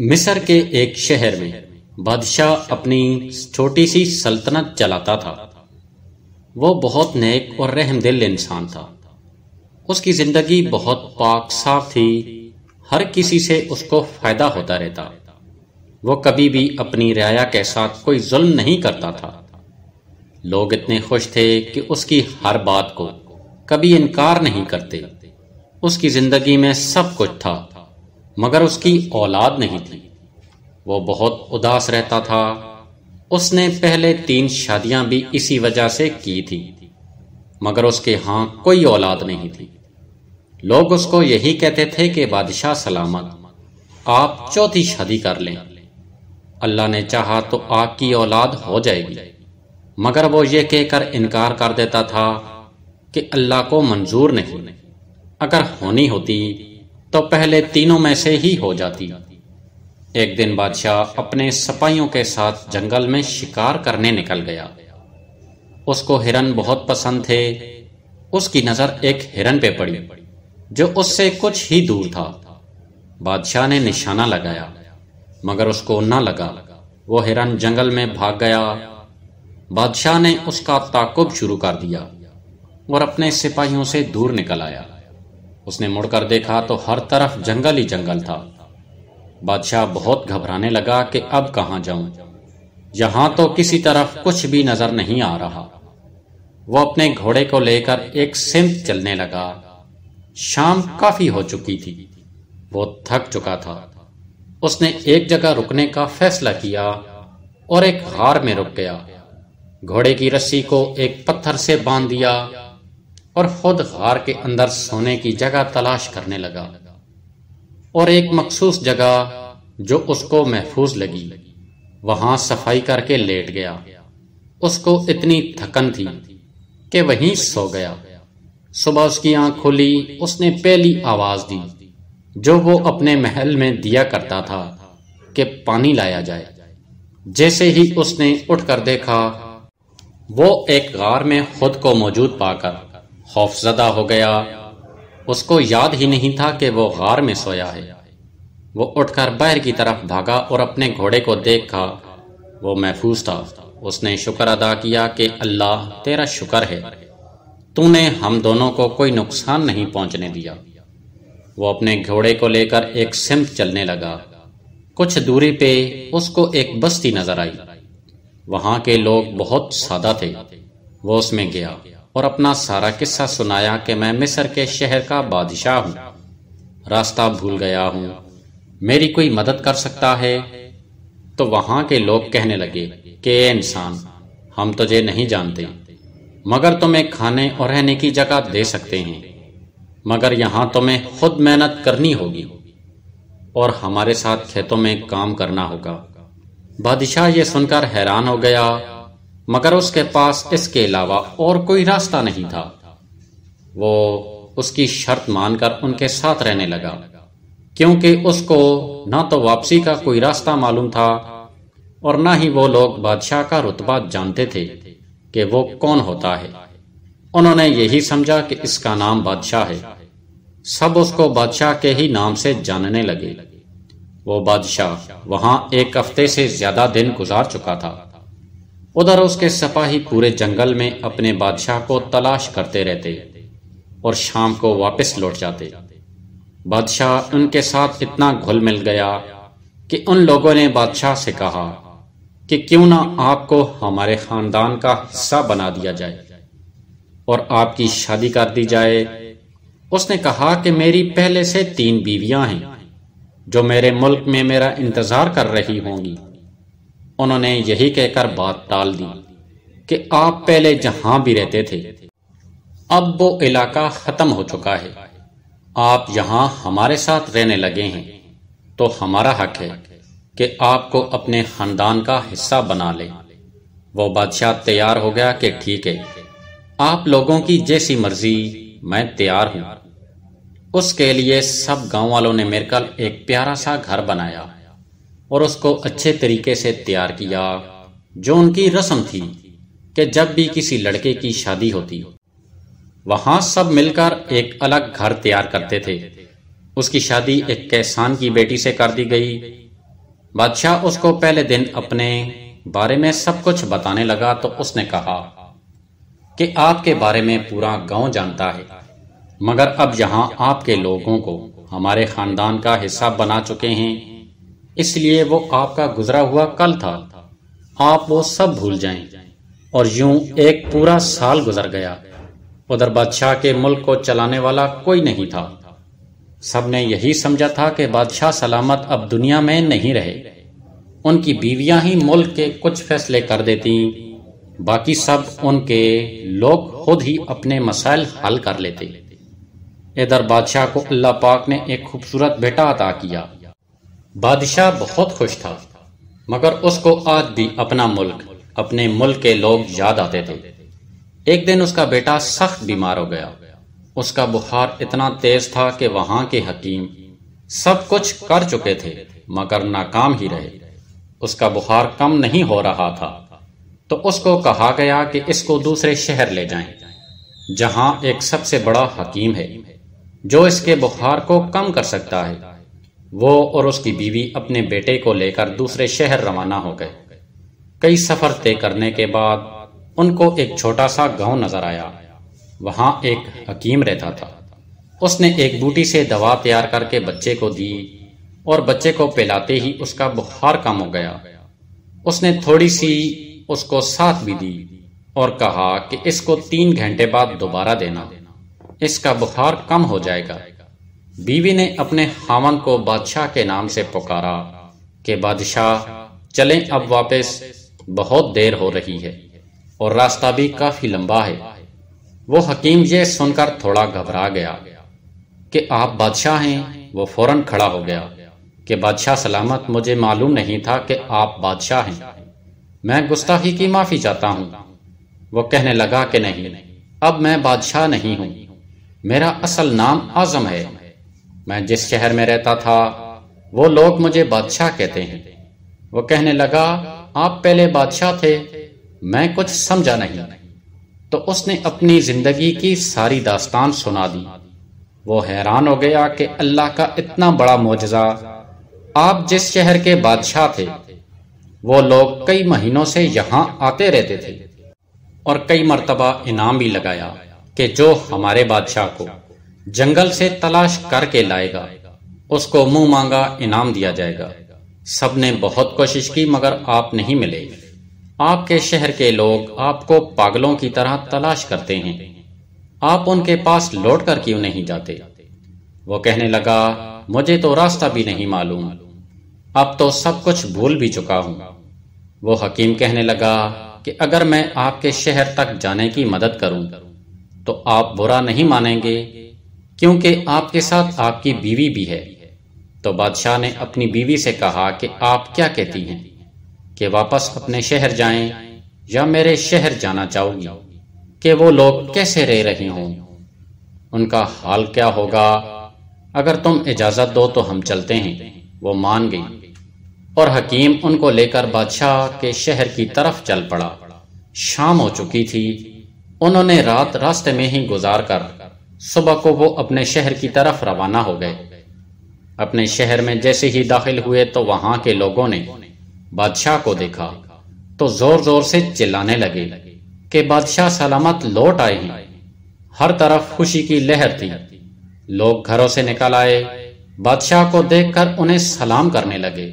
मिस्र के एक शहर में बादशाह अपनी छोटी सी सल्तनत चलाता था वो बहुत नेक और रहमदिल इंसान था उसकी जिंदगी बहुत पाक साफ थी हर किसी से उसको फायदा होता रहता वो कभी भी अपनी रियाया के साथ कोई जुल्म नहीं करता था लोग इतने खुश थे कि उसकी हर बात को कभी इनकार नहीं करते उसकी जिंदगी में सब कुछ था मगर उसकी औलाद नहीं थी वो बहुत उदास रहता था उसने पहले तीन शादियां भी इसी वजह से की थी मगर उसके हां कोई औलाद नहीं थी लोग उसको यही कहते थे कि बादशाह सलामत आप चौथी शादी कर लें अल्लाह ने चाहा तो आपकी औलाद हो जाएगी मगर वो ये कहकर इनकार कर देता था कि अल्लाह को मंजूर नहीं अगर होनी होती तो पहले तीनों में से ही हो जाती एक दिन बादशाह अपने सपाइयों के साथ जंगल में शिकार करने निकल गया उसको हिरन बहुत पसंद थे उसकी नजर एक हिरन पे पड़ी जो उससे कुछ ही दूर था बादशाह ने निशाना लगाया मगर उसको न लगा वो हिरन जंगल में भाग गया बादशाह ने उसका ताकुब शुरू कर दिया और अपने सिपाहियों से दूर निकल आया उसने मुड़कर देखा तो हर तरफ जंगल ही जंगल था बादशाह बहुत घबराने लगा कि अब कहाँ जाऊं यहां तो किसी तरफ कुछ भी नजर नहीं आ रहा वो अपने घोड़े को लेकर एक सिंध चलने लगा शाम काफी हो चुकी थी वो थक चुका था उसने एक जगह रुकने का फैसला किया और एक हार में रुक गया घोड़े की रस्सी को एक पत्थर से बांध दिया और खुद गार के अंदर सोने की जगह तलाश करने लगा और एक मखसूस जगह जो उसको महफूज लगी वहां सफाई करके लेट गया उसको इतनी थकन थी कि वहीं सो गया सुबह उसकी आंख खुली उसने पहली आवाज दी जो वो अपने महल में दिया करता था कि पानी लाया जाए जैसे ही उसने उठकर देखा वो एक गार में खुद को मौजूद पाकर खौफजदा हो गया उसको याद ही नहीं था कि वो गार में सोया है वो उठकर बहर की तरफ भागा और अपने घोड़े को देखा वो महफूज था उसने शुक्र अदा किया कि अल्लाह तेरा शुक्र है तूने हम दोनों को कोई नुकसान नहीं पहुंचने दिया वो अपने घोड़े को लेकर एक सिमत चलने लगा कुछ दूरी पे उसको एक बस्ती नजर आई वहां के लोग बहुत सादा थे वो उसमें गया और अपना सारा किस्सा सुनाया कि मैं मिस्र के शहर का बादशाह हूं रास्ता भूल गया हूं मेरी कोई मदद कर सकता है तो वहां के लोग कहने लगे कि इंसान हम तुझे नहीं जानते मगर तुम्हें खाने और रहने की जगह दे सकते हैं मगर यहां तुम्हें खुद मेहनत करनी होगी और हमारे साथ खेतों में काम करना होगा बादशाह ये सुनकर हैरान हो गया मगर उसके पास इसके अलावा और कोई रास्ता नहीं था वो उसकी शर्त मानकर उनके साथ रहने लगा क्योंकि उसको ना तो वापसी का कोई रास्ता मालूम था और ना ही वो लोग बादशाह का रुतबा जानते थे कि वो कौन होता है उन्होंने यही समझा कि इसका नाम बादशाह है सब उसको बादशाह के ही नाम से जानने लगे वो बादशाह वहां एक हफ्ते से ज्यादा दिन गुजार चुका था उधर उसके सपाही पूरे जंगल में अपने बादशाह को तलाश करते रहते और शाम को वापस लौट जाते बादशाह उनके साथ इतना घुल मिल गया कि उन लोगों ने बादशाह से कहा कि क्यों ना आपको हमारे खानदान का हिस्सा बना दिया जाए और आपकी शादी कर दी जाए उसने कहा कि मेरी पहले से तीन बीवियां हैं जो मेरे मुल्क में मेरा इंतजार कर रही होंगी उन्होंने यही कहकर बात टाल दी कि आप पहले जहां भी रहते थे अब वो इलाका खत्म हो चुका है आप यहां हमारे साथ रहने लगे हैं तो हमारा हक है कि आपको अपने खानदान का हिस्सा बना ले वो बादशाह तैयार हो गया कि ठीक है आप लोगों की जैसी मर्जी मैं तैयार हूं उसके लिए सब गांव वालों ने मेरे कल एक प्यारा सा घर बनाया और उसको अच्छे तरीके से तैयार किया जो उनकी रस्म थी कि जब भी किसी लड़के की शादी होती वहां सब मिलकर एक अलग घर तैयार करते थे उसकी शादी एक कैसान की बेटी से कर दी गई बादशाह उसको पहले दिन अपने बारे में सब कुछ बताने लगा तो उसने कहा कि आपके बारे में पूरा गांव जानता है मगर अब यहां आपके लोगों को हमारे खानदान का हिस्सा बना चुके हैं इसलिए वो आपका गुजरा हुआ कल था आप वो सब भूल जाएं और यूं एक पूरा साल गुजर गया उधर बादशाह के मुल्क को चलाने वाला कोई नहीं था सबने यही समझा था कि बादशाह सलामत अब दुनिया में नहीं रहे उनकी बीवियां ही मुल्क के कुछ फैसले कर देती बाकी सब उनके लोग खुद ही अपने मसाइल हल कर लेते इधर बादशाह को अल्लाह पाक ने एक खूबसूरत बेटा अदा किया बादशाह बहुत खुश था मगर उसको आज भी अपना मुल्क अपने मुल्क के लोग याद आते थे एक दिन उसका बेटा सख्त बीमार हो गया उसका बुखार इतना तेज था कि वहां के हकीम सब कुछ कर चुके थे मगर नाकाम ही रहे उसका बुखार कम नहीं हो रहा था तो उसको कहा गया कि इसको दूसरे शहर ले जाएं, जहां एक सबसे बड़ा हकीम है जो इसके बुखार को कम कर सकता है वो और उसकी बीवी अपने बेटे को लेकर दूसरे शहर रवाना हो गए कई सफर तय करने के बाद उनको एक छोटा सा गांव नजर आया वहां एक हकीम रहता था उसने एक बूटी से दवा तैयार करके बच्चे को दी और बच्चे को पिलाते ही उसका बुखार कम हो गया उसने थोड़ी सी उसको साथ भी दी और कहा कि इसको तीन घंटे बाद दोबारा देना इसका बुखार कम हो जाएगा बीवी ने अपने हामन को बादशाह के नाम से पुकारा कि बादशाह चलें अब वापस बहुत देर हो रही है और रास्ता भी काफी लंबा है वो हकीम ये सुनकर थोड़ा घबरा गया कि आप बादशाह हैं वो फौरन खड़ा हो गया कि बादशाह सलामत मुझे मालूम नहीं था कि आप बादशाह हैं मैं गुस्ताखी की माफी चाहता हूँ वो कहने लगा कि नहीं अब मैं बादशाह नहीं हूँ मेरा असल नाम आजम है मैं जिस शहर में रहता था वो लोग मुझे बादशाह कहते हैं वो कहने लगा आप पहले बादशाह थे मैं कुछ समझा नहीं तो उसने अपनी जिंदगी की सारी दास्तान सुना दी वो हैरान हो गया कि अल्लाह का इतना बड़ा मुआजा आप जिस शहर के बादशाह थे वो लोग कई महीनों से यहां आते रहते थे और कई मरतबा इनाम भी लगाया कि जो हमारे बादशाह को जंगल से तलाश करके लाएगा उसको मुंह मांगा इनाम दिया जाएगा सबने बहुत कोशिश की मगर आप नहीं मिले आपके शहर के लोग आपको पागलों की तरह तलाश करते हैं आप उनके पास लौट कर क्यों नहीं जाते वो कहने लगा मुझे तो रास्ता भी नहीं मालूम अब तो सब कुछ भूल भी चुका हूं वो हकीम कहने लगा कि अगर मैं आपके शहर तक जाने की मदद करूं तो आप बुरा नहीं मानेंगे क्योंकि आपके साथ आपकी बीवी भी है तो बादशाह ने अपनी बीवी से कहा कि आप क्या कहती हैं कि वापस अपने शहर जाएं या मेरे शहर जाना चाहोगी कि वो लोग कैसे रह रहे हों उनका हाल क्या होगा अगर तुम इजाजत दो तो हम चलते हैं वो मान गई और हकीम उनको लेकर बादशाह के शहर की तरफ चल पड़ा शाम हो चुकी थी उन्होंने रात रास्ते में ही गुजार कर सुबह को वो अपने शहर की तरफ रवाना हो गए अपने शहर में जैसे ही दाखिल हुए तो वहां के लोगों ने बादशाह को देखा तो जोर जोर से चिल्लाने लगे कि बादशाह सलामत लौट आए हैं हर तरफ खुशी की लहर थी लोग घरों से निकल आए बादशाह को देखकर उन्हें सलाम करने लगे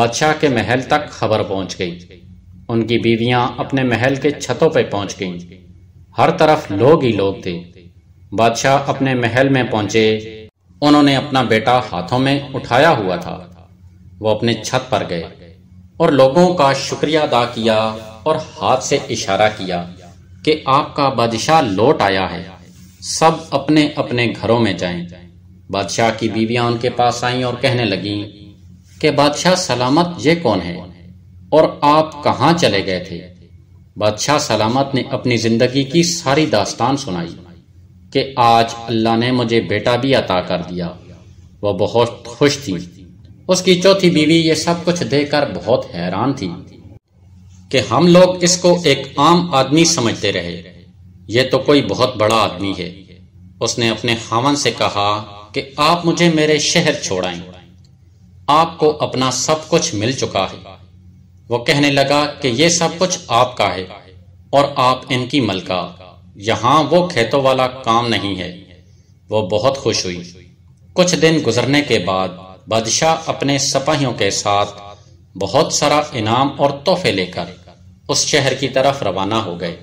बादशाह के महल तक खबर पहुंच गई उनकी बीवियां अपने महल के छतों पर पहुंच गईं हर तरफ लोग ही लोग थे बादशाह अपने महल में पहुंचे उन्होंने अपना बेटा हाथों में उठाया हुआ था वो अपने छत पर गए और लोगों का शुक्रिया अदा किया और हाथ से इशारा किया कि आपका बादशाह लौट आया है सब अपने अपने घरों में जाएं। बादशाह की बीवियां उनके पास आईं और कहने लगीं कि बादशाह सलामत ये कौन है और आप कहाँ चले गए थे बादशाह सलामत ने अपनी जिंदगी की सारी दास्तान सुनाई कि आज अल्लाह ने मुझे बेटा भी अता कर दिया वह बहुत खुश थी उसकी चौथी बीवी ये सब कुछ देखकर बहुत हैरान थी कि हम लोग इसको एक आम आदमी समझते रहे ये तो कोई बहुत बड़ा आदमी है उसने अपने हावन से कहा कि आप मुझे मेरे शहर छोड़ाएं आपको अपना सब कुछ मिल चुका है वो कहने लगा कि ये सब कुछ आपका है और आप इनकी मलका यहां वो खेतों वाला काम नहीं है वो बहुत खुश हुई कुछ दिन गुजरने के बाद बादशाह अपने सिपाहियों के साथ बहुत सारा इनाम और तोहफे लेकर उस शहर की तरफ रवाना हो गए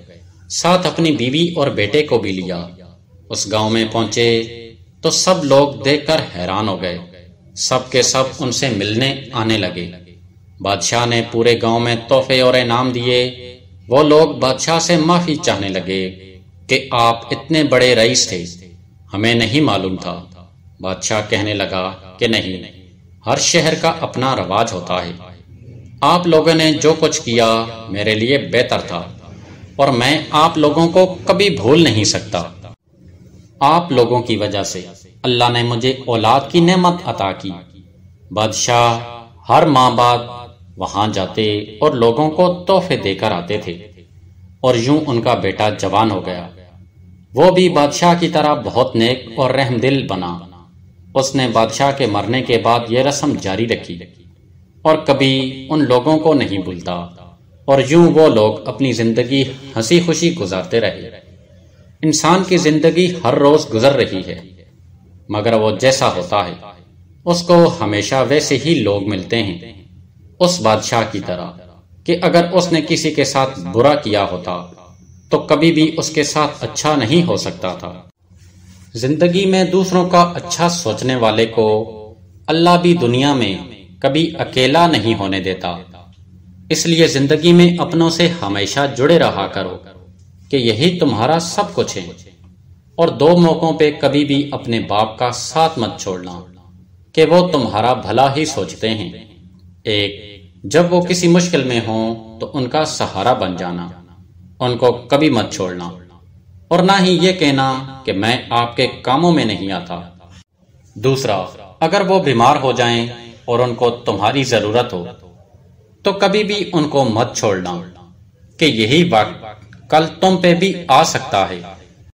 साथ अपनी बीवी और बेटे को भी लिया उस गांव में पहुंचे तो सब लोग देखकर हैरान हो गए सब के सब उनसे मिलने आने लगे बादशाह ने पूरे गांव में तोहफे और इनाम दिए वो लोग बादशाह से माफी चाहने लगे कि आप इतने बड़े रईस थे हमें नहीं मालूम था बादशाह कहने लगा कि नहीं हर शहर का अपना रवाज होता है आप लोगों ने जो कुछ किया मेरे लिए बेहतर था और मैं आप लोगों को कभी भूल नहीं सकता आप लोगों की वजह से अल्लाह ने मुझे औलाद की नेमत अता की बादशाह हर माँ बाप वहां जाते और लोगों को तोहफे देकर आते थे और यूं उनका बेटा जवान हो गया वो भी बादशाह की तरह बहुत नेक और रहमदिल बना उसने बादशाह के मरने के बाद यह रस्म जारी रखी और कभी उन लोगों को नहीं भूलता और यूं वो लोग अपनी जिंदगी हंसी खुशी गुजारते रहे इंसान की जिंदगी हर रोज गुजर रही है मगर वो जैसा होता है उसको हमेशा वैसे ही लोग मिलते हैं उस बादशाह की तरह कि अगर उसने किसी के साथ बुरा किया होता तो कभी भी उसके साथ अच्छा नहीं हो सकता था जिंदगी में दूसरों का अच्छा सोचने वाले को अल्लाह भी दुनिया में कभी अकेला नहीं होने देता इसलिए जिंदगी में अपनों से हमेशा जुड़े रहा करो कि यही तुम्हारा सब कुछ है और दो मौकों पे कभी भी अपने बाप का साथ मत छोड़ना कि वो तुम्हारा भला ही सोचते हैं एक जब वो किसी मुश्किल में हो तो उनका सहारा बन जाना उनको कभी मत छोड़ना और ना ही ये कहना कि मैं आपके कामों में नहीं आता दूसरा अगर वो बीमार हो जाएं और उनको तुम्हारी जरूरत हो तो कभी भी उनको मत छोड़ना कि यही वक्त कल तुम पे भी आ सकता है